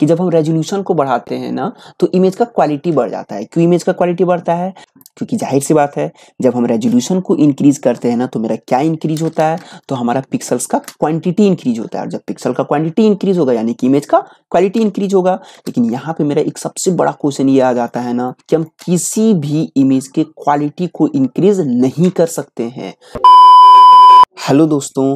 कि जब हम रेजोल्यूशन को बढ़ाते हैं ना तो इमेज का क्वालिटी बढ़ जाता है क्यों इमेज का क्वालिटी बढ़ता है क्योंकि जाहिर सी बात है जब हम रेजोल्यूशन को इंक्रीज करते हैं ना तो मेरा क्या इंक्रीज होता है तो हमारा पिक्सल्स का क्वांटिटी इंक्रीज होता है और जब पिक्सल का क्वांटिटी इंक्रीज होगा यानी कि इमेज का क्वालिटी इंक्रीज होगा लेकिन यहाँ पे मेरा एक सबसे बड़ा क्वेश्चन ये आ जाता है ना कि हम किसी भी इमेज के क्वालिटी को इंक्रीज नहीं कर सकते हैं हेलो दोस्तों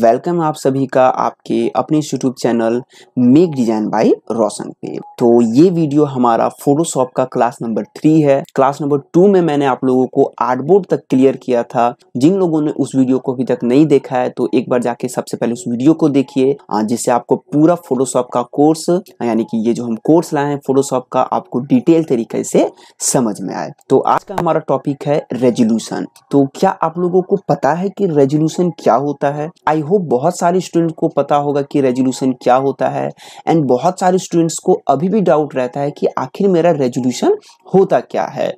वेलकम आप सभी का आपके अपने YouTube channel make design by Roshan पे तो ये वीडियो हमारा फोटोशॉप का क्लास नंबर थ्री है क्लास नंबर टू में मैंने आप लोगों को आर्टबोर्ड तक क्लियर किया था जिन लोगों ने उस वीडियो को अभी तक नहीं देखा है तो एक बार जाके सबसे पहले उस वीडियो को देखिए जिससे आपको पूरा फोटोशॉप का कोर्स यानी कि ये जो हम कोर्स लाए हैं फोटोशॉप का आपको डिटेल तरीके से समझ में आए तो आज का हमारा टॉपिक है रेजोल्यूशन तो क्या आप लोगों को पता है कि रेजोल्यूशन क्या होता है आई होप बहुत सारे स्टूडेंट को पता होगा कि रेजोल्यूशन क्या होता है एंड बहुत सारे स्टूडेंट्स को अभी भी डाउट रहता है कि आखिर मेरा रेजोल्यूशन होता क्या है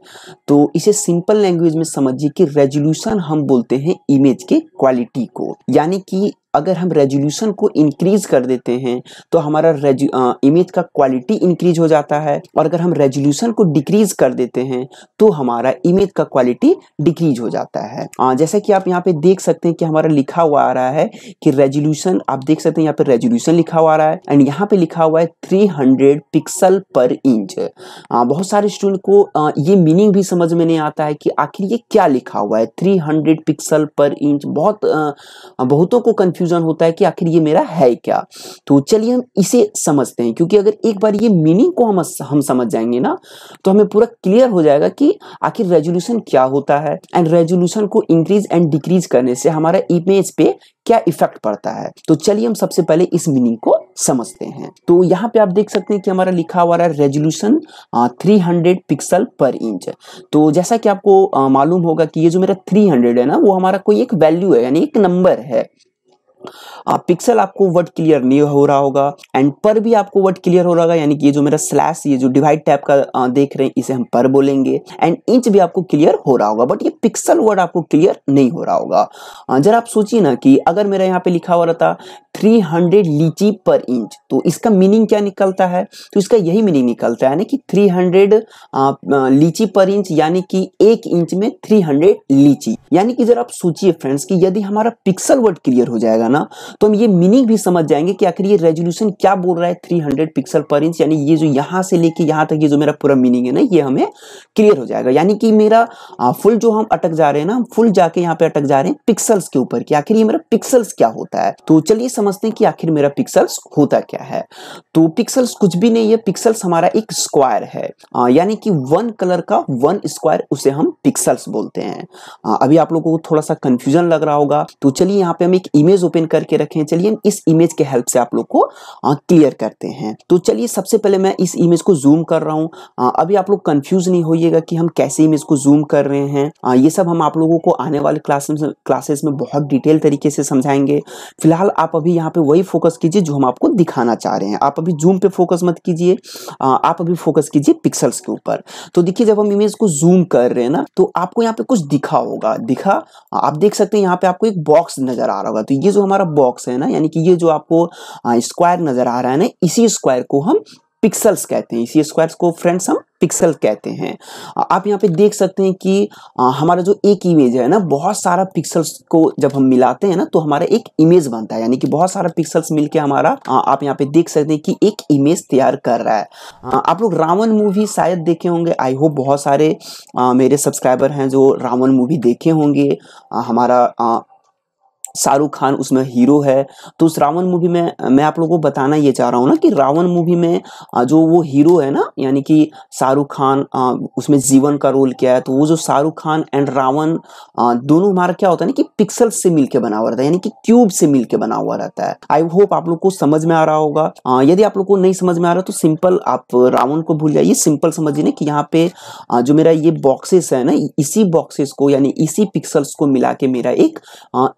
तो इसे सिंपल लैंग्वेज में समझिए कि रेजोल्यूशन हम बोलते हैं इमेज के क्वालिटी को यानी कि अगर हम रेजोल्यूशन को इंक्रीज कर देते हैं तो हमारा इमेज का क्वालिटी इंक्रीज हो जाता है और अगर हम रेजोल्यूशन को डिक्रीज कर देते हैं तो हमारा इमेज का क्वालिटी डिक्रीज हो जाता है जैसा कि आप यहाँ पे देख सकते हैं कि हमारा लिखा हुआ आ रहा है कि रेजोल्यूशन आप देख सकते हैं यहाँ पे रेजोल्यूशन लिखा हुआ आ रहा है एंड यहाँ पे लिखा हुआ है हंड्रेड पिक्सल पर इंच बहुत सारे स्टूडेंट को ये मीनिंग भी समझ में नहीं आता है कि आखिर ये क्या लिखा हुआ है हंड्रेड पिक्सल पर इंच बहुत बहुतों को कंफ्यूज कंफ्यूजन होता है कि आखिर ये मेरा है क्या तो चलिए हम इसे समझते हैं क्योंकि अगर एक बार ये मीनिंग को हम हम समझ जाएंगे ना तो हमें पूरा क्लियर हो जाएगा कि आखिर रेजोल्यूशन क्या होता है एंड रेजोल्यूशन को इंक्रीज एंड डिक्रीज करने से हमारा इमेज पे क्या इफेक्ट पड़ता है तो चलिए हम सबसे पहले इस मीनिंग को समझते हैं तो यहाँ पे आप देख सकते हैं कि हमारा लिखा हुआ है रेजोल्यूशन 300 पिक्सल पर इंच तो जैसा कि आपको मालूम होगा कि ये जो मेरा 300 है ना वो हमारा कोई एक वैल्यू है यानी एक नंबर है पिक्सल आपको वर्ड क्लियर नहीं हो रहा होगा एंड पर भी आपको वर्ड क्लियर हो रहा होगा यानी कि ये जो मेरा स्लैश ये जो डिवाइड टाइप का आ, देख रहे हैं इसे हम पर बोलेंगे एंड इंच भी आपको क्लियर हो रहा होगा बट ये पिक्सल वर्ड आपको क्लियर नहीं हो रहा होगा जरा आप सोचिए ना कि अगर मेरा यहाँ पे लिखा हुआ रहता 300 लीची पर इंच तो इसका मीनिंग क्या निकलता है तो इसका यही मीनिंग निकलता है ना कि 300 लीची पर इंच यानी कि एक इंच में 300 लीची यानी कि जरा आप सोचिए फ्रेंड्स कि यदि हमारा पिक्सल वर्ड क्लियर हो जाएगा ना तो हम ये मीनिंग भी समझ जाएंगे कि आखिर ये रेजोल्यूशन क्या बोल रहा है हंड्रेड पिक्सल पर इंच यानी ये जो यहाँ से लेके यहाँ तक ये जो मेरा पूरा मीनिंग है ना ये हमें क्लियर हो जाएगा यानी कि मेरा फुल जो हम अटक जा रहे हैं ना हम फुल जाके यहाँ पे अटक जा रहे हैं पिक्सल्स के ऊपर कि आखिर ये मेरा पिक्सल्स क्या होता है तो चलिए समझते हैं कि आखिर मेरा पिक्सल्स होता क्या है तो पिक्सल्स कुछ भी नहीं है पिक्सल्स हमारा एक स्क्वायर है यानी कि वन कलर का वन स्क्वायर उसे हम पिक्सल्स बोलते हैं आ, अभी आप लोगों को थोड़ा सा कंफ्यूजन लग रहा होगा तो चलिए यहाँ पे हम एक इमेज ओपन करके रखे हैं चलिए इस इमेज के हेल्प से आप लोग को क्लियर करते हैं तो चलिए सबसे पहले मैं इस इमेज को जूम कर रहा हूँ अभी आप लोग कंफ्यूज नहीं होइएगा कि हम कैसे इमेज को जूम कर रहे हैं आ, ये सब हम आप लोगों को आने वाले क्लासेस में बहुत डिटेल तरीके से समझाएंगे फिलहाल आप अभी यहाँ पे वही फोकस कीजिए जो हम आपको दिखाना चाह रहे हैं आप अभी जूम पे फोकस मत कीजिए आप अभी फोकस कीजिए पिक्सल्स के ऊपर तो देखिए जब हम इमेज को जूम कर रहे हैं ना तो आपको यहाँ पे कुछ दिखा होगा दिखा आप देख सकते हैं यहाँ पे आपको एक बॉक्स नजर आ रहा होगा तो ये जो हमारा बॉक्स है ना यानी कि ये जो आपको स्क्वायर नजर आ रहा है ना इसी स्क्वायर को हम पिक्सल्स कहते हैं इसी स्क्वायर को फ्रेंड्स हम पिक्सल कहते हैं आप यहाँ पे देख सकते हैं कि हमारा जो एक इमेज है ना बहुत सारा पिक्सल्स को जब हम मिलाते हैं ना तो हमारा एक इमेज बनता है यानी कि बहुत सारा पिक्सल्स मिलके हमारा आप यहाँ पे देख सकते हैं कि एक इमेज तैयार कर रहा है आप लोग रावण मूवी शायद देखे होंगे आई होप बहुत सारे मेरे सब्सक्राइबर हैं जो रावण मूवी देखे होंगे हमारा शाहरुख खान उसमें हीरो है तो उस रावण मूवी में मैं आप लोगों को बताना ये चाह रहा हूँ ना कि रावण मूवी में जो वो हीरो है ना यानी कि शाहरुख खान उसमें जीवन का रोल किया है तो वो जो शाहरुख खान एंड रावण दोनों हमारा क्या होता है ना कि पिक्सल से मिलके बना हुआ रहता है यानी कि क्यूब से के बना हुआ रहता है आई होप आप लोग को समझ में आ रहा होगा यदि आप लोग को नहीं समझ में आ रहा तो सिंपल आप रावण को भूल जाइए सिंपल समझिए ना कि यहाँ पे जो मेरा ये बॉक्सेस है ना इसी बॉक्सेस को यानी इसी पिक्सल्स को मिला के मेरा एक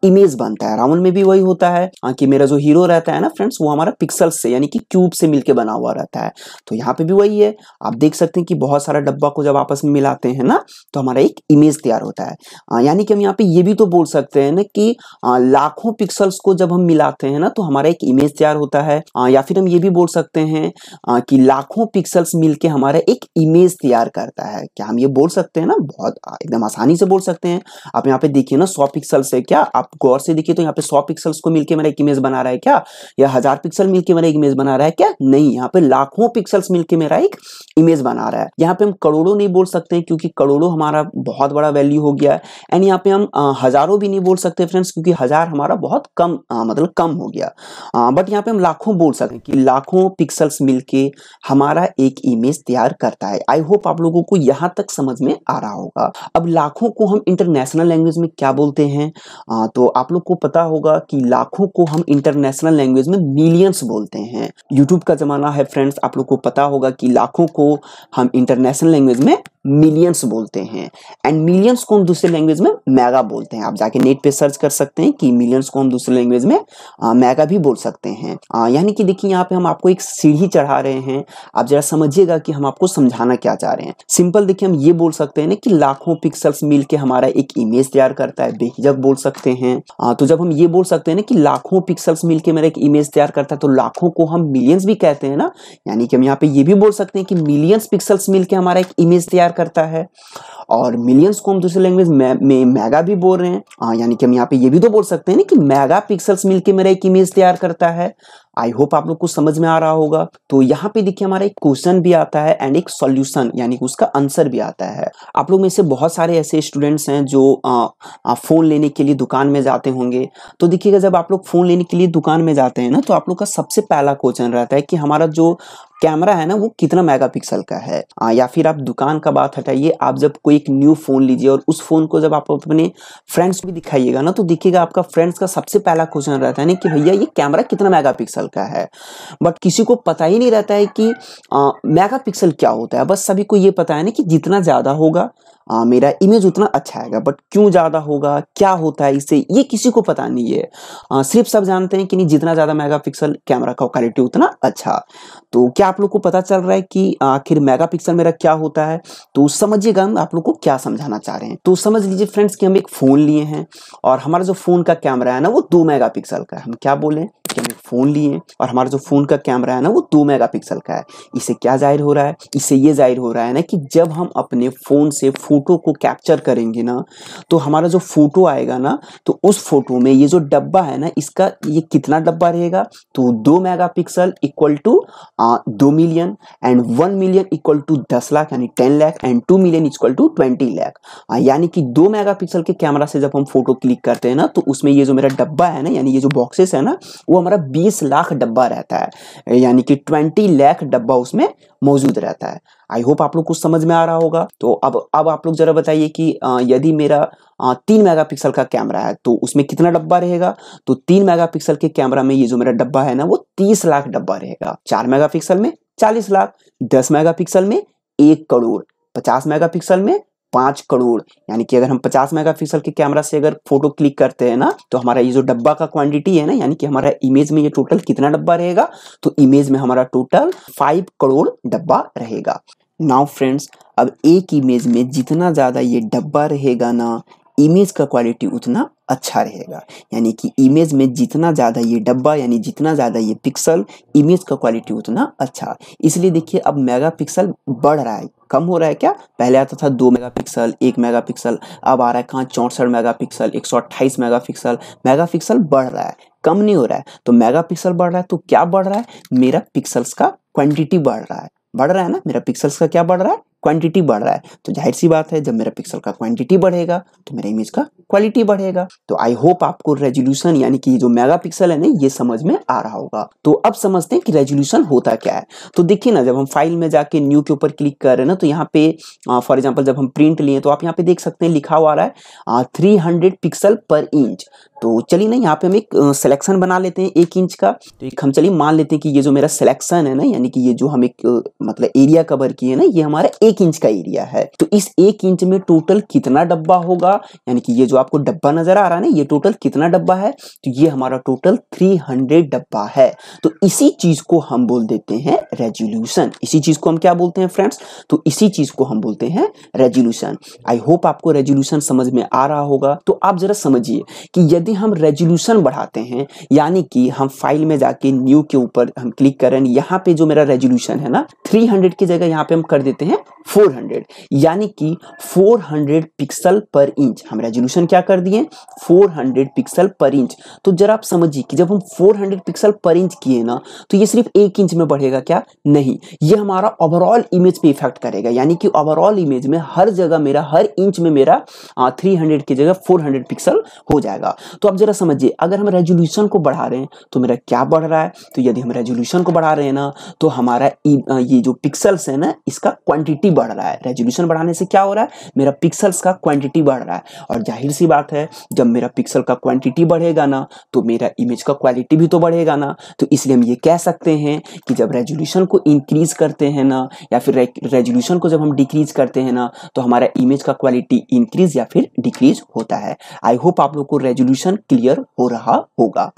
इमेज बना बनता है रावण में भी वही होता है हाँ, कि मेरा जो हीरो रहता है ना फ्रेंड्स वो हमारा पिक्सल से यानी कि क्यूब से मिलके बना हुआ रहता है तो यहाँ पे भी वही है आप देख सकते हैं कि बहुत सारा डब्बा को जब आपस में मिलाते हैं ना तो हमारा एक इमेज तैयार होता है हाँ, यानी कि हम यहाँ पे ये भी तो बोल सकते हैं ना कि हाँ, लाखों पिक्सल्स को जब हम मिलाते हैं ना तो हमारा एक इमेज तैयार होता है या फिर हम ये भी बोल सकते हैं कि लाखों पिक्सल्स मिलके हमारा एक इमेज तैयार करता है क्या हम ये बोल सकते हैं ना बहुत एकदम आसानी से बोल सकते हैं आप यहाँ पे देखिए ना सौ पिक्सल से क्या आप गौर से देखिए तो यहाँ पे सौ पिक्सल्स को मिलकर मेरा एक इमेज बना रहा है क्या या हजार पिक्सल मिलकर मेरा इमेज बना रहा है क्या नहीं यहाँ पे लाखों पिक्सल्स मिलकर मेरा एक इमेज बना रहा है यहाँ पे हम करोड़ों नहीं बोल सकते क्योंकि करोड़ों हमारा बहुत बड़ा वैल्यू हो गया है एंड यहाँ पे हम हज़ारों भी नहीं बोल सकते फ्रेंड्स क्योंकि हज़ार हमारा बहुत कम आ, मतलब कम हो गया आ, बट यहाँ पे हम लाखों बोल सकते हैं कि लाखों पिक्सल्स मिलके हमारा एक इमेज तैयार करता है आई होप आप लोगों को यहाँ तक समझ में आ रहा होगा अब लाखों को हम इंटरनेशनल लैंग्वेज में क्या बोलते हैं आ, तो आप लोग को पता होगा कि लाखों को हम इंटरनेशनल लैंग्वेज में मिलियंस बोलते हैं यूट्यूब का ज़माना है फ्रेंड्स आप लोग को पता होगा कि लाखों को हम इंटरनेशनल लैंग्वेज में मिलियंस बोलते हैं एंड मिलियंस को हम दूसरे लैंग्वेज में मेगा बोलते हैं आप जाके नेट पे सर्च कर सकते हैं कि मिलियंस को हम दूसरे लैंग्वेज में मेगा भी बोल सकते हैं यानी कि देखिए यहाँ पे हम आपको एक सीढ़ी चढ़ा रहे हैं आप जरा समझिएगा कि हम आपको समझाना क्या चाह रहे हैं सिंपल देखिए हम ये बोल सकते हैं ना कि लाखों पिक्सल्स मिल के हमारा एक इमेज तैयार करता है बेहिजक बोल सकते हैं आ, तो जब हम ये बोल सकते हैं ना कि लाखों पिक्सल्स मिल के मेरा एक इमेज तैयार करता है तो लाखों को हम मिलियंस भी कहते हैं ना यानी कि हम यहाँ पे ये भी बोल सकते हैं कि मिलियंस पिक्सल्स मिल हमारा एक इमेज तैयार करता है और मिलियंस को हम दूसरे लैंग्वेज में मेगा भी बोल रहे हैं हाँ, यानी कि हम यहाँ पे ये भी तो बोल सकते हैं ना कि मेगा पिक्सल्स मिलके मेरा एक इमेज तैयार करता है आई होप आप लोग को समझ में आ रहा होगा तो यहाँ पे देखिए हमारा एक क्वेश्चन भी आता है एंड एक सॉल्यूशन यानी कि उसका आंसर भी आता है आप लोग में से बहुत सारे ऐसे स्टूडेंट्स हैं जो फ़ोन लेने के लिए दुकान में जाते होंगे तो देखिएगा जब आप लोग फ़ोन लेने के लिए दुकान में जाते हैं ना तो आप लोग का सबसे पहला क्वेश्चन रहता है कि हमारा जो कैमरा है ना वो कितना मेगापिक्सल का है आ, या फिर आप दुकान का बात हटाइए आप जब कोई एक न्यू फ़ोन लीजिए और उस फ़ोन को जब आप अपने फ्रेंड्स को भी दिखाइएगा ना तो देखिएगा आपका फ्रेंड्स का सबसे पहला क्वेश्चन रहता है ना कि भैया ये कैमरा कितना मेगा मेगापिक्सल का है बट किसी को पता ही नहीं रहता है कि मेगा पिक्सल क्या होता है बस सभी को ये पता है ना कि जितना ज़्यादा होगा आ, मेरा इमेज उतना अच्छा आएगा बट क्यों ज़्यादा होगा क्या होता है इससे ये किसी को पता नहीं है आ, सिर्फ सब जानते हैं कि नहीं जितना ज़्यादा मेगा पिक्सल कैमरा का क्वालिटी उतना अच्छा तो क्या आप लोग को पता चल रहा है कि आखिर मेगा पिक्सल मेरा क्या होता है तो समझिएगा हम आप लोग को क्या समझाना चाह रहे हैं तो समझ लीजिए फ्रेंड्स कि हम एक फ़ोन लिए हैं और हमारा जो फ़ोन का कैमरा है ना वो दो मेगा का है हम क्या बोलें कि हमने फ़ोन लिए हैं और हमारा जो फ़ोन का कैमरा है ना वो दो मेगा का है इससे क्या जाहिर हो रहा है इससे ये जाहिर हो रहा है ना कि जब हम अपने फ़ोन से फ़ोटो को कैप्चर करेंगे ना तो हमारा जो फ़ोटो आएगा ना तो उस फोटो में ये जो डब्बा है ना इसका ये कितना डब्बा रहेगा तो दो मेगा इक्वल टू दो million and one million equal to दस लाख यानी ten lakh and two million equal to twenty lakh यानी कि दो मेगापिक्सल के कैमरा से जब हम फोटो क्लिक करते हैं ना तो उसमें ये जो मेरा डब्बा है ना यानी ये जो बॉक्सेस है ना वो हमारा 20 लाख डब्बा रहता है यानी कि 20 लाख डब्बा उसमें मौजूद रहता है आई होप आप लोग कुछ समझ में आ रहा होगा तो अब अब आप लोग जरा बताइए कि यदि मेरा तीन मेगापिक्सल का कैमरा है तो उसमें कितना डब्बा रहेगा तो तीन मेगापिक्सल के कैमरा में ये जो मेरा डब्बा है ना वो तीस लाख डब्बा रहेगा चार मेगापिक्सल में चालीस लाख दस मेगापिक्सल में एक करोड़ पचास मेगापिक्सल में पांच करोड़ यानी कि अगर हम पचास मेगापिक्सल के कैमरा से अगर फोटो क्लिक करते हैं ना तो हमारा ये जो डब्बा का क्वांटिटी है ना यानी कि हमारा इमेज में ये टोटल कितना डब्बा रहेगा तो इमेज में हमारा टोटल फाइव करोड़ डब्बा रहेगा नाउ फ्रेंड्स अब एक इमेज में जितना ज़्यादा ये डब्बा रहेगा ना इमेज का क्वालिटी उतना अच्छा रहेगा यानी कि इमेज में जितना ज़्यादा ये डब्बा यानी जितना ज़्यादा ये पिक्सल इमेज का क्वालिटी उतना अच्छा इसलिए देखिए अब मेगा पिक्सल बढ़ रहा है कम हो रहा है क्या पहले आता था दो मेगा पिक्सल एक मेगा पिक्सल अब आ रहा है कहाँ चौंसठ मेगा पिक्सल एक सौ अट्ठाईस मेगा पिक्सल मेगा पिक्सल बढ़ रहा है कम नहीं हो रहा है तो मेगा पिक्सल बढ़ रहा है तो क्या बढ़ रहा है मेरा पिक्सल्स का क्वान्टिटी बढ़ रहा है बढ़ रहा है ना मेरा पिक्सल्स का क्या बढ़ रहा है क्वांटिटी बढ़ रहा है तो जाहिर सी बात है जब मेरा पिक्सल का क्वांटिटी बढ़ेगा तो मेरा इमेज का क्वालिटी बढ़ेगा तो आई होप आपको रेजोल्यूशन यानी कि जो मेगा पिक्सल है ना ये समझ में आ रहा होगा तो अब समझते हैं कि रेजोल्यूशन होता क्या है तो देखिए ना जब हम फाइल में जाके न्यू के ऊपर क्लिक कर रहे हैं ना तो यहाँ पे फॉर एग्जाम्पल जब हम प्रिंट लिए तो आप यहाँ पे देख सकते हैं लिखा हुआ रहा है three hundred pixel per inch तो चलिए ना यहाँ पे हम एक सिलेक्शन बना लेते हैं एक इंच का तो एक हम चलिए मान लेते हैं कि ये जो मेरा सिलेक्शन है ना यानी कि ये जो हम एक मतलब एरिया कवर किए ना ये हमारा एक इंच का एरिया है तो इस एक इंच में टोटल कितना डब्बा होगा यानी कि ये जो आपको डब्बा नजर आ रहा है ना ये टोटल कितना डब्बा है तो ये हमारा टोटल थ्री डब्बा है तो इसी चीज को हम बोल देते हैं रेजोल्यूशन इसी चीज को हम क्या बोलते हैं फ्रेंड्स तो इसी चीज को हम बोलते हैं रेजोल्यूशन आई होप आपको रेजोल्यूशन समझ में आ रहा होगा तो आप जरा समझिए कि यदि यदि हम रेजोल्यूशन बढ़ाते हैं यानी कि हम फाइल में जाके न्यू के ऊपर हम क्लिक करें यहाँ पे जो मेरा रेजोल्यूशन है ना 300 की जगह यहाँ पे हम कर देते हैं 400 यानी कि 400 पिक्सल पर इंच हम रेजोल्यूशन क्या कर दिए 400 पिक्सल पर इंच तो जरा आप समझिए कि जब हम 400 पिक्सल पर इंच किए ना तो ये सिर्फ एक इंच में बढ़ेगा क्या नहीं ये हमारा ओवरऑल इमेज पे इफेक्ट करेगा यानी कि ओवरऑल इमेज में हर जगह मेरा हर इंच में मेरा थ्री की जगह फोर पिक्सल हो जाएगा तो आप जरा समझिए अगर हम रेजोल्यूशन को बढ़ा रहे हैं तो मेरा क्या बढ़ रहा है तो यदि हम रेजोल्यूशन को बढ़ा रहे हैं ना तो हमारा ये जो पिक्सल्स है ना इसका क्वांटिटी बढ़ रहा है रेजोल्यूशन बढ़ाने से क्या हो रहा है मेरा पिक्सल्स का क्वांटिटी बढ़ रहा है और जाहिर सी बात है जब मेरा पिक्सल का क्वांटिटी बढ़ेगा ना तो मेरा इमेज का क्वालिटी भी तो बढ़ेगा ना तो इसलिए हम ये कह सकते हैं कि जब रेजोल्यूशन को इंक्रीज करते हैं ना या फिर रेजोल्यूशन को जब हम डिक्रीज करते हैं ना तो हमारा इमेज का क्वालिटी इंक्रीज या फिर डिक्रीज होता है आई होप आप लोग को रेजोल्यूशन क्वेश्चन क्लियर हो रहा होगा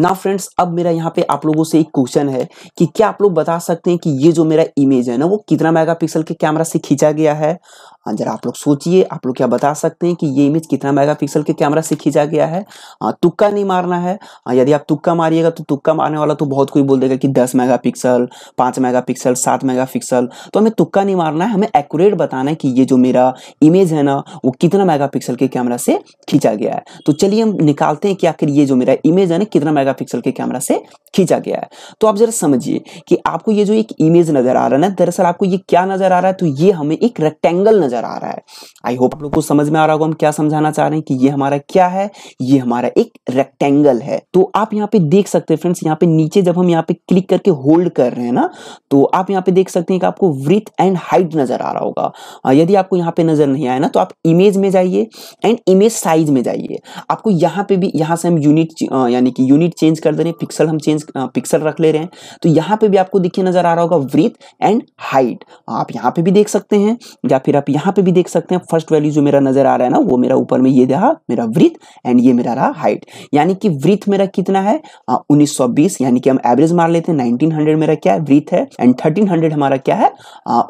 ना फ्रेंड्स अब मेरा यहाँ पे आप लोगों से एक क्वेश्चन है कि क्या आप लोग बता सकते हैं कि ये जो मेरा इमेज है ना वो कितना मेगापिक्सल के कैमरा से खींचा गया है हाँ जरा आप लोग सोचिए आप लोग क्या बता सकते हैं कि ये इमेज कितना मेगा पिक्सल के कैमरा से खींचा गया है हाँ तुक्का नहीं मारना है हाँ यदि आप तुक्का मारिएगा तो तुक्का मारने वाला तो बहुत कोई बोल देगा कि दस मेगा पिक्सल पाँच मेगा पिक्सल सात मेगा पिक्सल तो हमें तुक्का नहीं मारना है हमें एक्यूरेट बताना है कि ये जो मेरा इमेज है ना वो कितना मेगा के कैमरा से खींचा गया है तो चलिए हम निकालते हैं कि आखिर ये जो मेरा इमेज है ना कितना मेगा के कैमरा से खींचा गया है तो आप जरा समझिए कि आपको ये जो एक इमेज नज़र आ रहा है ना दरअसल आपको ये क्या नज़र आ रहा है तो ये हमें एक रेक्टेंगल नज़र नजर आ रहा है आई होप आप लोग को समझ में आ रहा होगा हम क्या समझाना चाह रहे हैं कि ये हमारा क्या है ये हमारा एक रेक्टेंगल है तो आप यहाँ पे देख सकते हैं फ्रेंड्स यहाँ पे नीचे जब हम यहाँ पे क्लिक करके होल्ड कर रहे हैं ना तो आप यहाँ पे देख सकते हैं कि आपको वृथ एंड हाइट नजर आ रहा होगा यदि आपको यहाँ पे नजर नहीं आया ना तो आप इमेज में जाइए एंड इमेज साइज में जाइए आपको यहाँ पे भी यहाँ से हम यूनिट यानी कि यूनिट चेंज कर दे रहे हैं पिक्सल हम चेंज पिक्सल रख ले रहे हैं तो यहाँ पे भी आपको देखिए नजर आ रहा होगा वृथ एंड हाइट आप यहाँ पे भी देख सकते हैं या फिर आप यहाँ यहाँ पे भी देख सकते हैं फर्स्ट वैल्यू जो मेरा नजर आ रहा है ना वो मेरा ऊपर में ये रहा मेरा वृत्त एंड ये मेरा रहा हाइट यानी कि वृत्त मेरा कितना है हाँ, उन्नीस यानी कि हम एवरेज मार लेते हैं नाइनटीन मेरा क्या है वृत्त है एंड थर्टीन हमारा क्या है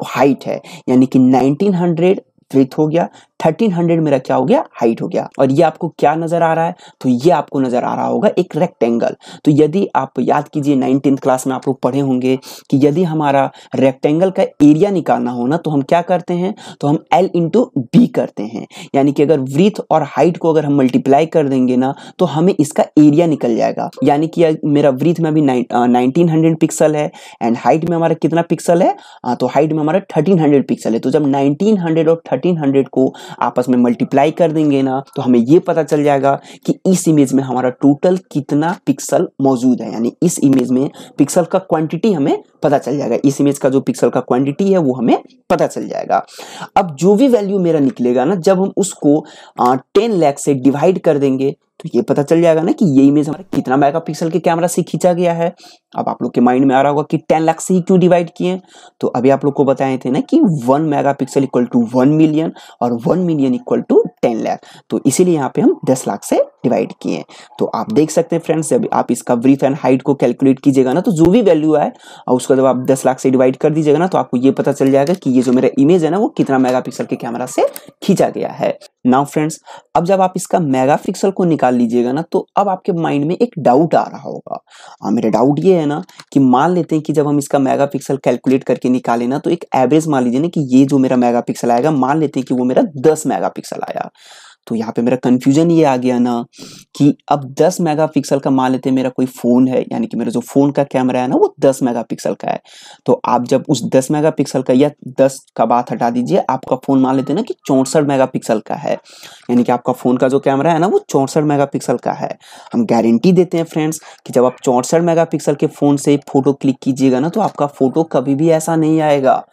हाइट है यानी कि नाइनटीन विथ हो गया 1300 हंड्रेड मेरा क्या हो गया हाइट हो गया और ये आपको क्या नजर आ रहा है तो ये आपको नजर आ रहा होगा एक रेक्टेंगल तो यदि आप याद कीजिए नाइनटीन क्लास में आप लोग पढ़े होंगे कि यदि हमारा रेक्टेंगल का एरिया निकालना हो ना तो हम क्या करते हैं तो हम एल इंटू बी करते हैं यानी कि अगर व्रीथ और हाइट को अगर हम मल्टीप्लाई कर देंगे ना तो हमें इसका एरिया निकल जाएगा यानी कि मेरा व्रीथ में अभी नाइनटीन हंड्रेड पिक्सल है एंड हाइट में हमारा कितना पिक्सल है हाँ, तो हाइट में हमारा थर्टीन हंड्रेड पिक्सल है तो जब नाइनटीन हंड्रेड और थर्टीन हंड्रेड को आपस में मल्टीप्लाई कर देंगे ना तो हमें ये पता चल जाएगा कि इस इमेज में हमारा टोटल कितना पिक्सल मौजूद है यानी इस इमेज में पिक्सल का क्वांटिटी हमें पता चल जाएगा इस इमेज का जो पिक्सल का क्वांटिटी है वो हमें पता चल जाएगा अब जो भी वैल्यू मेरा निकलेगा ना जब हम उसको टेन लैख से डिवाइड कर देंगे तो ये पता चल जाएगा ना कि ये इमेज हमारा कितना मेगा पिक्सल के कैमरा से खींचा गया है अब आप लोग के माइंड में आ रहा होगा कि टेन लाख से ही क्यों डिवाइड किए तो अभी आप लोग को बताए थे ना कि one mega pixel equal to one million और one million equal to ten lakh तो इसीलिए यहाँ पे हम दस लाख से डिवाइड किए हैं तो आप देख सकते हैं फ्रेंड्स जब आप इसका ब्रीथ एंड हाइट को कैलकुलेट कीजिएगा ना तो जो भी वैल्यू आए और उसको जब आप दस लाख से डिवाइड कर दीजिएगा ना तो आपको ये पता चल जाएगा कि ये जो मेरा इमेज है ना वो कितना मेगापिक्सल के कैमरा से खींचा गया है नाउ फ्रेंड्स अब जब आप इसका मेगापिक्सल को निकाल लीजिएगा ना तो अब आपके माइंड में एक डाउट आ रहा होगा और हाँ, मेरा डाउट ये है ना कि मान लेते हैं कि जब हम इसका मेगापिक्सल कैलकुलेट करके निकाले ना तो एक एवरेज मान लीजिए ना कि ये जो मेरा मेगापिक्सल आएगा मान लेते हैं कि वो मेरा दस मेगापिक्सल आया तो यहाँ पे मेरा कन्फ्यूजन ये आ गया ना कि अब 10 मेगापिक्सल का मान लेते हैं मेरा कोई फ़ोन है यानी कि मेरा जो फ़ोन का कैमरा है ना वो 10 मेगापिक्सल का है तो आप जब उस 10 मेगापिक्सल का या 10 का बात हटा दीजिए आपका फ़ोन मान लेते हैं ना कि चौंसठ मेगापिक्सल का है यानी कि आपका फ़ोन का जो कैमरा है ना वो चौंसठ मेगा का है हम गारंटी देते हैं फ्रेंड्स कि जब आप चौंसठ मेगा के फ़ोन से फ़ोटो क्लिक कीजिएगा ना तो आपका फ़ोटो कभी भी ऐसा नहीं आएगा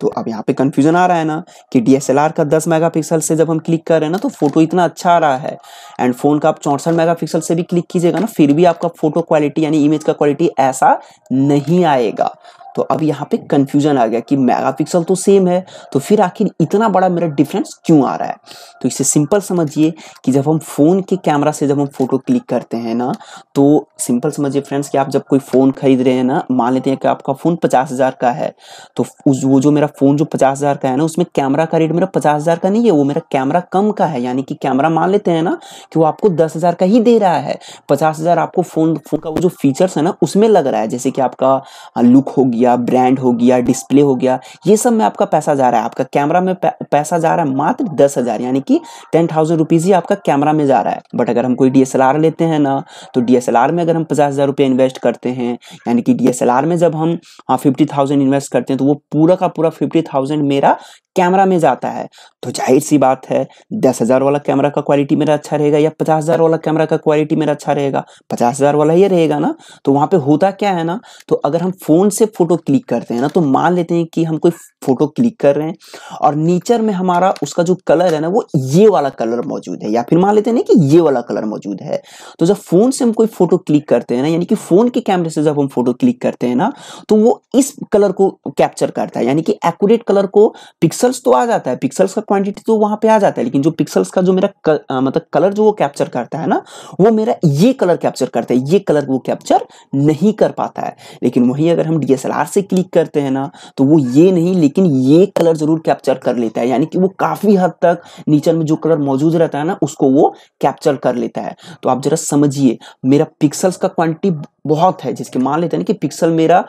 तो अब यहाँ पे कंफ्यूजन आ रहा है ना कि डीएसएलआर का 10 मेगापिक्सल से जब हम क्लिक कर रहे हैं ना तो फोटो इतना अच्छा आ रहा है एंड फोन का आप चौंसठ मेगापिक्सल से भी क्लिक कीजिएगा ना फिर भी आपका फोटो क्वालिटी यानी इमेज का क्वालिटी ऐसा नहीं आएगा तो अब यहाँ पे कंफ्यूजन आ गया कि मेगापिक्सल तो सेम है तो फिर आखिर इतना बड़ा मेरा डिफरेंस क्यों आ रहा है तो इसे सिंपल समझिए कि जब हम फ़ोन के कैमरा से जब हम फोटो क्लिक करते हैं ना तो सिंपल समझिए फ्रेंड्स कि आप जब कोई फ़ोन खरीद रहे हैं ना मान लेते हैं कि आपका फ़ोन पचास हज़ार का है तो उस वो जो मेरा फ़ोन जो पचास हज़ार का है ना उसमें कैमरा का रेट मेरा पचास हज़ार का नहीं है वो मेरा कैमरा कम का है यानी कि कैमरा मान लेते हैं ना कि वो आपको दस हज़ार का ही दे रहा है पचास हज़ार आपको फ़ोन फ़ोन का वो जो फीचर्स है ना उसमें लग रहा है जैसे कि आपका लुक हो गया गया ब्रांड हो गया डिस्प्ले हो गया ये सब में आपका पैसा जा रहा है आपका कैमरा में पैसा जा रहा है मात्र दस हज़ार यानी कि टेन थाउजेंड रुपीज़ ही आपका कैमरा में जा रहा है बट अगर हम कोई डी लेते हैं ना तो डी में अगर हम पचास हज़ार इन्वेस्ट करते हैं यानी कि डी में जब हम फिफ्टी थाउजेंड इन्वेस्ट करते हैं तो वो पूरा का पूरा फिफ्टी थाउजेंड मेरा कैमरा में जाता है तो जाहिर सी बात है दस हज़ार वाला कैमरा का क्वालिटी मेरा अच्छा रहेगा या पचास हज़ार वाला कैमरा का क्वालिटी मेरा अच्छा रहेगा पचास हज़ार वाला ये रहेगा ना तो वहाँ पे होता क्या है ना तो अगर हम फ़ोन से फोटो फोटो क्लिक करते हैं ना तो मान लेते हैं कि हम कोई फोटो क्लिक कर रहे हैं और नेचर में हमारा उसका जो कलर है ना वो ये वाला कलर मौजूद है या फिर मान लेते हैं ना कि ये वाला कलर मौजूद है तो जब फोन से हम कोई फोटो क्लिक करते हैं ना यानी कि फोन के कैमरे से जब हम फोटो क्लिक करते हैं ना तो वो इस कलर को कैप्चर करता है यानी कि एक्यूरेट कलर को पिक्सल्स तो आ जाता है पिक्सल्स का क्वांटिटी तो वहां पर आ जाता है लेकिन जो पिक्सल्स का जो मेरा मतलब कलर जो वो कैप्चर करता है ना वो मेरा ये कलर कैप्चर करता है ये कलर वो कैप्चर नहीं कर पाता है लेकिन वही अगर हम डीएसएलआर प्यार से क्लिक करते हैं ना तो वो ये नहीं लेकिन ये कलर जरूर कैप्चर कर लेता है यानी कि वो काफ़ी हद तक नेचर में जो कलर मौजूद रहता है ना उसको वो कैप्चर कर लेता है तो आप ज़रा समझिए मेरा पिक्सल्स का क्वांटिटी बहुत है जिसके मान लेते हैं ना कि पिक्सल मेरा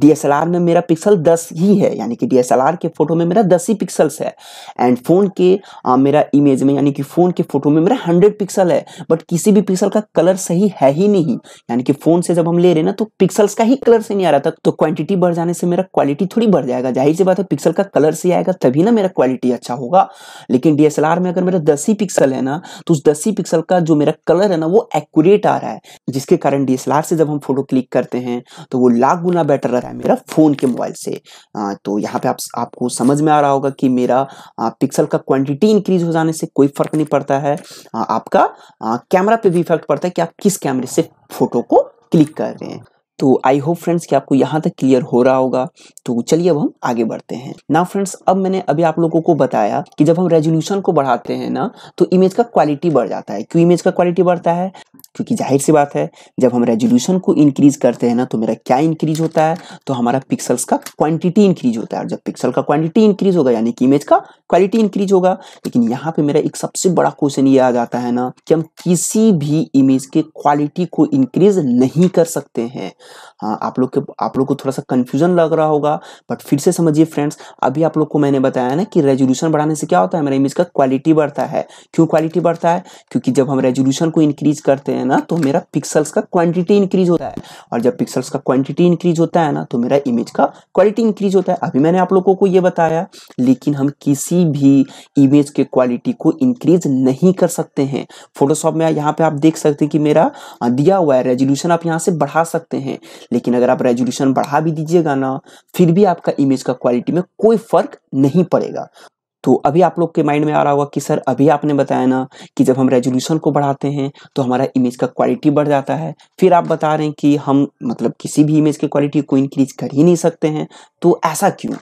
डीएसएलआर में मेरा पिक्सल 10 ही है यानी कि डीएसएलआर के फोटो में मेरा 10 ही पिक्सल्स है एंड फ़ोन के आ, मेरा इमेज में यानी कि फ़ोन के फोटो में मेरा 100 पिक्सल है बट किसी भी पिक्सल का कलर सही है ही नहीं यानी कि फ़ोन से जब हम ले रहे ना तो पिक्सल्स का ही कलर सही नहीं आ रहा था तो क्वांटिटी बढ़ जाने से मेरा क्वालिटी थोड़ी बढ़ जाएगा जाहिर सी बात है पिक्सल का कलर सही आएगा तभी ना मेरा क्वालिटी अच्छा होगा लेकिन डी में अगर मेरा दस ही पिक्सल है ना तो उस दस ही पिक्सल का जो मेरा कलर है ना वो एक्यूरेट आ रहा है जिसके कारण डी से जब हम फोटो क्लिक करते हैं तो वो लाख गुना बेटर नंबर है मेरा फ़ोन के मोबाइल से आ, तो यहाँ पे आप आपको समझ में आ रहा होगा कि मेरा आ, पिक्सल का क्वांटिटी इंक्रीज हो जाने से कोई फ़र्क नहीं पड़ता है आ, आपका आ, कैमरा पे भी इफेक्ट पड़ता है कि आप किस कैमरे से फ़ोटो को क्लिक कर रहे हैं तो आई होप फ्रेंड्स कि आपको यहाँ तक क्लियर हो रहा होगा तो चलिए अब हम आगे बढ़ते हैं ना फ्रेंड्स अब मैंने अभी आप लोगों को बताया कि जब हम रेजोल्यूशन को बढ़ाते हैं ना तो इमेज का क्वालिटी बढ़ जाता है क्यों इमेज का क्वालिटी बढ़ता है क्योंकि जाहिर सी बात है जब हम रेजोल्यूशन को इंक्रीज करते हैं ना तो मेरा क्या इंक्रीज होता है तो हमारा पिक्सल्स का क्वांटिटी इंक्रीज होता है और जब पिक्सल का क्वांटिटी इंक्रीज होगा यानी कि इमेज का क्वालिटी इंक्रीज होगा लेकिन यहाँ पे मेरा एक सबसे बड़ा क्वेश्चन ये आ जाता है ना कि हम किसी भी इमेज के क्वालिटी को इंक्रीज नहीं कर सकते हैं हाँ आप लोग के आप लोग को थोड़ा सा कन्फ्यूजन लग रहा होगा बट फिर से समझिए फ्रेंड्स अभी आप लोग को मैंने बताया ना कि रेजोल्यूशन बढ़ाने से क्या होता है मेरा इमेज का क्वालिटी बढ़ता है क्यों क्वालिटी बढ़ता है क्योंकि जब हम रेजोल्यूशन को इंक्रीज करते हैं हैं ना तो मेरा पिक्सल्स का क्वांटिटी इंक्रीज होता है और जब पिक्सल्स का क्वांटिटी इंक्रीज होता है ना तो मेरा इमेज का क्वालिटी इंक्रीज होता है अभी मैंने आप लोगों को ये बताया लेकिन हम किसी भी इमेज के क्वालिटी को इंक्रीज नहीं कर सकते हैं फोटोशॉप में यहाँ पे आप देख सकते हैं कि मेरा दिया हुआ है रेजोल्यूशन आप यहाँ से बढ़ा सकते हैं लेकिन अगर आप रेजोल्यूशन बढ़ा भी दीजिएगा ना फिर भी आपका इमेज का क्वालिटी में कोई फर्क नहीं पड़ेगा तो अभी आप लोग के माइंड में आ रहा होगा कि सर अभी आपने बताया ना कि जब हम रेजोल्यूशन को बढ़ाते हैं तो हमारा इमेज का क्वालिटी बढ़ जाता है फिर आप बता रहे हैं कि हम मतलब किसी भी इमेज की क्वालिटी को इंक्रीज कर ही नहीं सकते हैं तो ऐसा क्यों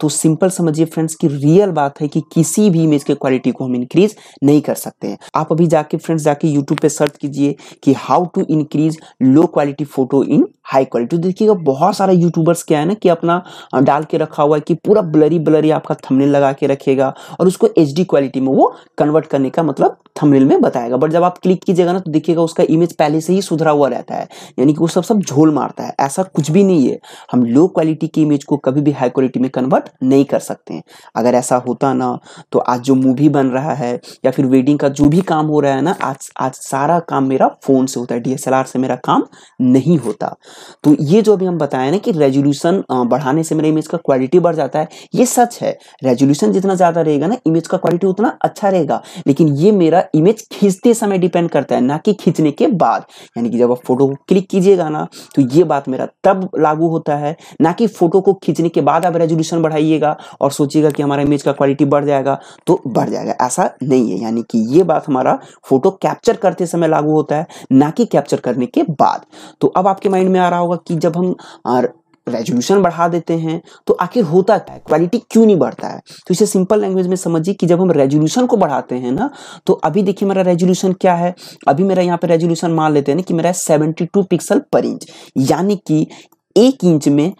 तो सिंपल समझिए फ्रेंड्स कि रियल बात है कि किसी भी इमेज के क्वालिटी को हम इंक्रीज नहीं कर सकते हैं आप अभी जाके फ्रेंड्स जाके यूट्यूब पे सर्च कीजिए कि how to increase low quality photo in high quality देखिएगा बहुत सारे यूट्यूबर्स क्या है ना कि अपना डाल के रखा हुआ है कि पूरा ब्लरी ब्लरी आपका थंबनेल लगा के रखेगा और उसको एच क्वालिटी में वो कन्वर्ट करने का मतलब थंबनेल में बताएगा बट जब आप क्लिक कीजिएगा ना तो देखिएगा उसका इमेज पहले से ही सुधरा हुआ रहता है यानी कि वो सब सब झोल मारता है ऐसा कुछ भी नहीं है हम लो क्वालिटी की इमेज को कभी भी हाई क्वालिटी में कन्वर्ट नहीं कर सकते हैं अगर ऐसा होता ना तो आज जो मूवी बन रहा है या फिर वेडिंग का जो भी काम हो रहा है ना आज आज सारा काम मेरा फ़ोन से होता है डीएसएलआर से मेरा काम नहीं होता तो ये जो अभी हम बताए ना कि रेजोल्यूशन बढ़ाने से मेरा इमेज का क्वालिटी बढ़ जाता है ये सच है रेजोल्यूशन जितना ज़्यादा रहेगा ना इमेज का क्वालिटी उतना अच्छा रहेगा लेकिन ये मेरा इमेज खींचते समय डिपेंड करता है ना कि खींचने के बाद यानी कि जब आप फोटो को क्लिक कीजिएगा ना तो ये बात मेरा तब लागू होता है ना कि फोटो को खींचने के बाद आप रेजोल्यूशन बढ़ा बढ़ाइएगा और सोचिएगा कि हमारा इमेज का क्वालिटी बढ़ जाएगा तो बढ़ जाएगा ऐसा नहीं है यानी कि ये बात हमारा फोटो कैप्चर करते समय लागू होता है ना कि कैप्चर करने के बाद तो अब आपके माइंड में आ रहा होगा कि जब हम रेजोल्यूशन बढ़ा देते हैं तो आखिर होता क्या है क्वालिटी क्यों नहीं बढ़ता है तो इसे सिंपल लैंग्वेज में समझिए कि जब हम रेजोल्यूशन को बढ़ाते हैं ना तो अभी देखिए मेरा रेजोल्यूशन क्या है अभी मेरा यहाँ पे रेजोल्यूशन मान लेते हैं ना कि मेरा सेवेंटी पिक्सल पर इंच यानी कि एक इंच में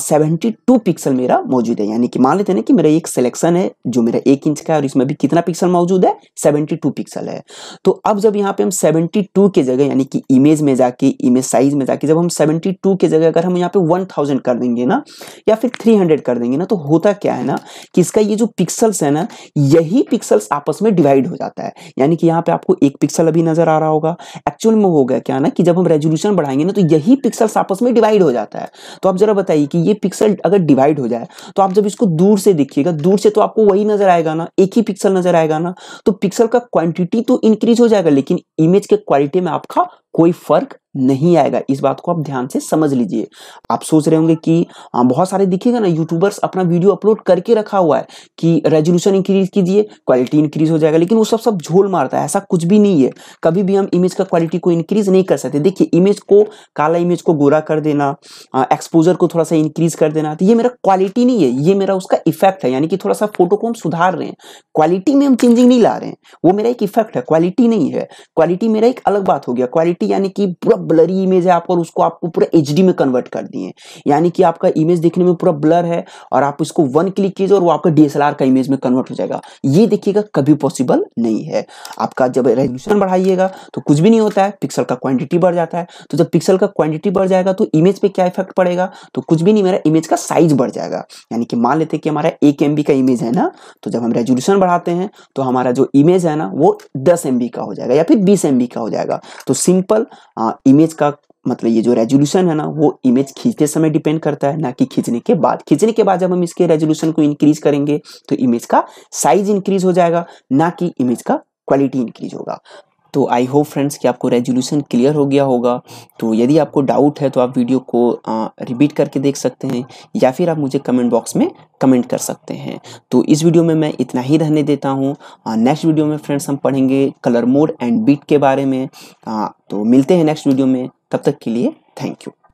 सेवेंटी टू पिक्सल मेरा मौजूद है यानी कि मान लेते हैं कि मेरा एक सिलेक्शन है जो मेरा एक इंच का है और इसमें भी कितना पिक्सल मौजूद है सेवेंटी टू पिक्सल है तो अब जब यहाँ पे हम सेवेंटी टू के जगह यानी कि इमेज में जाके इमेज साइज में जाके जब हम सेवेंटी टू के जगह अगर हम यहाँ पे वन थाउजेंड कर देंगे ना या फिर थ्री हंड्रेड कर देंगे ना तो होता क्या है ना कि इसका ये जो पिक्सल्स है ना यही पिक्सल्स आपस में डिवाइड हो जाता है यानी कि यहाँ पे आपको एक पिक्सल अभी नजर आ रहा होगा एक्चुअल में होगा क्या ना कि जब हम रेजोल्यूशन बढ़ाएंगे ना तो यही पिक्सल्स आपस में डिवाइड हो जाता है तो आप जरा बताइए ही कि ये पिक्सल अगर डिवाइड हो जाए तो आप जब इसको दूर से देखिएगा दूर से तो आपको वही नजर आएगा ना एक ही पिक्सल नजर आएगा ना तो पिक्सल का क्वांटिटी तो इंक्रीज हो जाएगा लेकिन इमेज के क्वालिटी में आपका कोई फर्क नहीं आएगा इस बात को आप ध्यान से समझ लीजिए आप सोच रहे होंगे कि हाँ, बहुत सारे दिखेगा ना यूट्यूबर्स अपना वीडियो अपलोड करके रखा हुआ है कि रेजोल्यूशन इंक्रीज कीजिए क्वालिटी इंक्रीज हो जाएगा लेकिन वो सब सब झोल मारता है ऐसा कुछ भी नहीं है कभी भी हम इमेज का क्वालिटी को इंक्रीज नहीं कर सकते देखिए इमेज को काला इमेज को गोरा कर देना एक्सपोजर को थोड़ा सा इंक्रीज कर देना तो ये मेरा क्वालिटी नहीं है ये मेरा उसका इफेक्ट है यानी कि थोड़ा सा फोटो को हम सुधार रहे हैं क्वालिटी में हम चेंजिंग नहीं ला रहे हैं वो मेरा एक इफेक्ट है क्वालिटी नहीं है क्वालिटी मेरा एक अलग बात हो गया क्वालिटी क्लैरिटी यानी कि पूरा ब्लरी इमेज है आपको और उसको आपको पूरा एच में कन्वर्ट कर दिए यानी कि आपका इमेज देखने में पूरा ब्लर है और आप इसको वन क्लिक कीजिए और वो आपका डीएसएलआर का इमेज में कन्वर्ट हो जाएगा ये देखिएगा कभी पॉसिबल नहीं है आपका जब रेजोल्यूशन बढ़ाइएगा तो कुछ भी नहीं होता है पिक्सल का क्वांटिटी बढ़ जाता है तो जब पिक्सल का क्वांटिटी बढ़ जाएगा तो इमेज पे क्या इफेक्ट पड़ेगा तो कुछ भी नहीं मेरा इमेज का साइज बढ़ जाएगा यानी कि मान लेते हैं कि हमारा एक एम का इमेज है ना तो जब हम रेजोल्यूशन बढ़ाते हैं तो हमारा जो इमेज है ना वो दस एम का हो जाएगा या फिर बीस एम का हो जाएगा तो सिम सिंपल इमेज का मतलब ये जो रेजोल्यूशन है ना वो इमेज खींचते समय डिपेंड करता है ना कि खींचने के बाद खींचने के बाद जब हम इसके रेजोल्यूशन को इंक्रीज करेंगे तो इमेज का साइज इंक्रीज हो जाएगा ना कि इमेज का क्वालिटी इंक्रीज होगा तो आई होप फ्रेंड्स कि आपको रेजोल्यूशन क्लियर हो गया होगा तो यदि आपको डाउट है तो आप वीडियो को रिपीट करके देख सकते हैं या फिर आप मुझे कमेंट बॉक्स में कमेंट कर सकते हैं तो इस वीडियो में मैं इतना ही रहने देता हूँ नेक्स्ट वीडियो में फ्रेंड्स हम पढ़ेंगे कलर मोड एंड बीट के बारे में आ, तो मिलते हैं नेक्स्ट वीडियो में तब तक के लिए थैंक यू